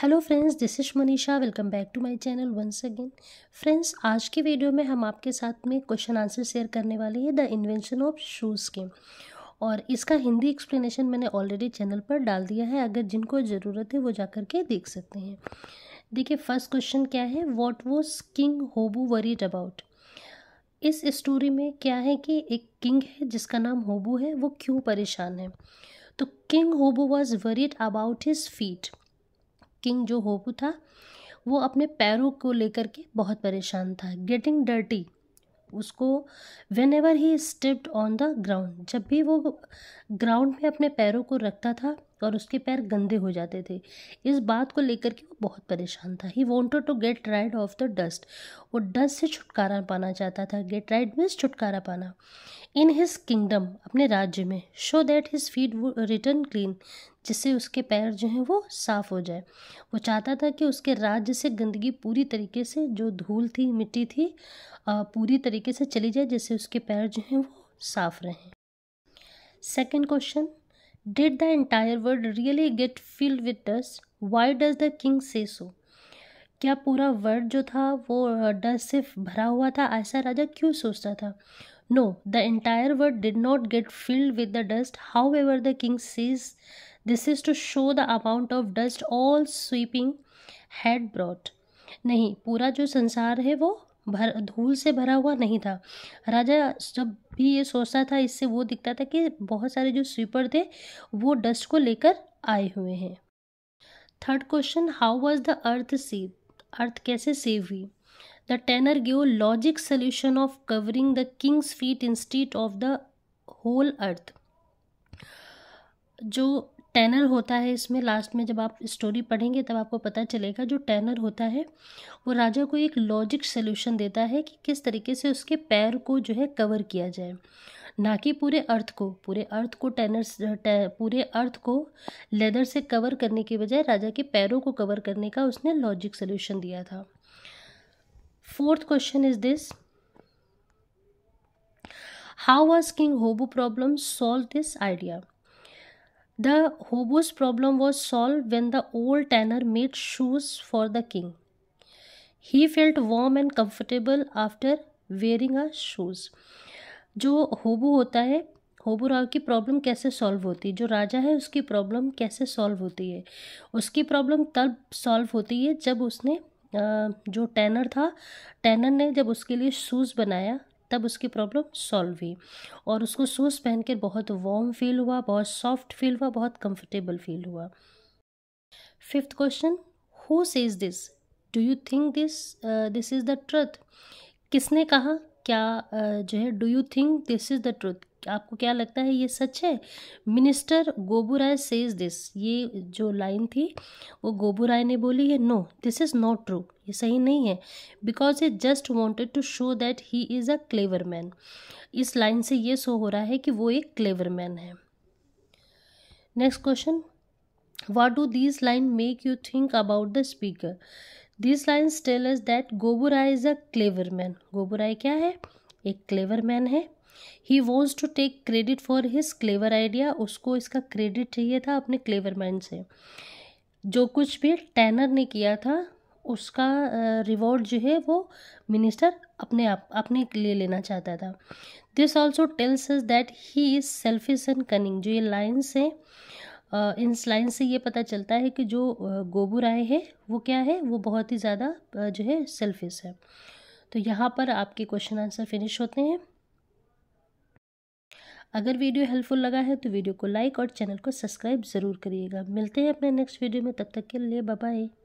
hello friends this is Manisha welcome back to my channel once again friends आज के video में हम आपके साथ में क्वेश्चन आंसर शेयर करने वाले हैं द इन्वेंशन ऑफ शूज़ के और इसका हिंदी एक्सप्लेनेशन मैंने ऑलरेडी चैनल पर डाल दिया है अगर जिनको ज़रूरत है वो जा कर के देख सकते हैं देखिए फर्स्ट क्वेश्चन क्या है what was king Hobu worried about इस स्टोरी में क्या है कि एक किंग है जिसका नाम होबू है वो क्यों परेशान है तो king Hobu was worried about his feet king जो होपू था वो अपने पैरों को लेकर के बहुत परेशान था गेटिंग डर्टी उसको whenever he stepped on the ground जब भी वो ग्राउंड में अपने पैरों को रखता था और उसके पैर गंदे हो जाते थे इस बात को लेकर के वो बहुत परेशान था he wanted to get rid of the dust वो डस्ट से छुटकारा पाना चाहता था गेट राइड मीन्स छुटकारा पाना इन हिज किंगडम अपने राज्य में so that his feet return clean जिससे उसके पैर जो हैं वो साफ़ हो जाए वो चाहता था कि उसके राज्य से गंदगी पूरी तरीके से जो धूल थी मिट्टी थी पूरी तरीके से चली जाए जिससे उसके पैर जो हैं वो साफ़ रहें second question did the entire world really get filled with dust why does the king say so क्या पूरा वर्ल्ड जो था वो डस्ट से भरा हुआ था ऐसा राजा क्यों सोचता था no the entire world did not get filled with the dust however the king sees this is to show the amount of dust all sweeping had brought नहीं पूरा जो संसार है वो भर धूल से भरा हुआ नहीं था राजा जब भी ये सोचता था इससे वो दिखता था कि बहुत सारे जो स्वीपर थे वो डस्ट को लेकर आए हुए हैं third question how was the earth save earth कैसे सेव हुई the tanner give logic solution of covering the king's feet instead of the whole earth जो टैनर होता है इसमें लास्ट में जब आप स्टोरी पढ़ेंगे तब आपको पता चलेगा जो टैनर होता है वो राजा को एक लॉजिक सोल्यूशन देता है कि किस तरीके से उसके पैर को जो है कवर किया जाए ना कि पूरे अर्थ को पूरे अर्थ को टैनर टै, पूरे अर्थ को लेदर से कवर करने के बजाय राजा के पैरों को कवर करने का उसने लॉजिक सोल्यूशन दिया था fourth question is this how was king Hobu problem solve this idea the Hobu's problem was solve when the old tanner made shoes for the king he felt warm and comfortable after wearing a shoes जो होबू होता है होबू राव की problem कैसे solve होती है जो राजा है उसकी प्रॉब्लम कैसे सॉल्व होती है उसकी प्रॉब्लम तब सॉल्व होती है जब उसने जो टैनर था टैनर ने जब उसके लिए शूज़ बनाया तब उसकी प्रॉब्लम सॉल्व हुई और उसको शूज़ पहन के बहुत वार्म फील हुआ बहुत सॉफ्ट फील हुआ बहुत कंफर्टेबल फील हुआ fifth question who says this do you think this this is the truth किसने कहा क्या uh, जो है do you think this is the truth आपको क्या लगता है ये सच है minister Gobu Rai says this ये जो लाइन थी वो गोबू राय ने बोली है no this is not true ये सही नहीं है because he just wanted to show that he is a clever man इस लाइन से ये शो हो रहा है कि वो एक क्लेवर मैन है next question what do this line make you think about the speaker this lines tell is that Gobu Rai is a clever man Gobu Rai क्या है एक क्लेवर मैन है ही wants to take credit for his clever idea उसको इसका credit चाहिए था अपने clever mind से जो कुछ भी टैनर ने किया था उसका रिवॉर्ड जो है वो मिनिस्टर अपने आप अपने लिए लेना चाहता था this also tells is that he is selfish and cunning जो ये लाइन्स है इन लाइन से ये पता चलता है कि जो गोबू राय है वो क्या है वो बहुत ही ज़्यादा जो है सेल्फिश है तो यहाँ पर आपके क्वेश्चन आंसर फिनिश होते हैं अगर वीडियो हेल्पफुल लगा है तो वीडियो को लाइक और चैनल को सब्सक्राइब ज़रूर करिएगा मिलते हैं अपने नेक्स्ट वीडियो में तब तक के लिए बाय